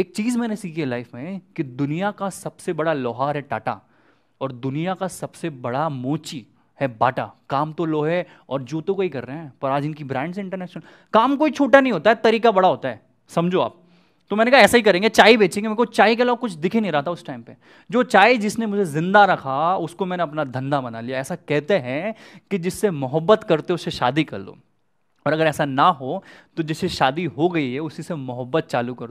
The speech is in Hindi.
एक चीज़ मैंने सीखी है लाइफ में कि दुनिया का सबसे बड़ा लोहार है टाटा और दुनिया का सबसे बड़ा मोची है बाटा काम तो लोहे और जूतों को ही कर रहे हैं पर आज इनकी ब्रांड्स इंटरनेशनल काम कोई छोटा नहीं होता है तरीका बड़ा होता है समझो आप तो मैंने कहा ऐसा ही करेंगे चाय बेचेंगे मेरे को चाय के अलावा कुछ दिख ही नहीं रहा था उस टाइम पे जो चाय जिसने मुझे ज़िंदा रखा उसको मैंने अपना धंधा बना लिया ऐसा कहते हैं कि जिससे मोहब्बत करते उससे शादी कर लो और अगर ऐसा ना हो तो जिससे शादी हो गई है उसी से मोहब्बत चालू करो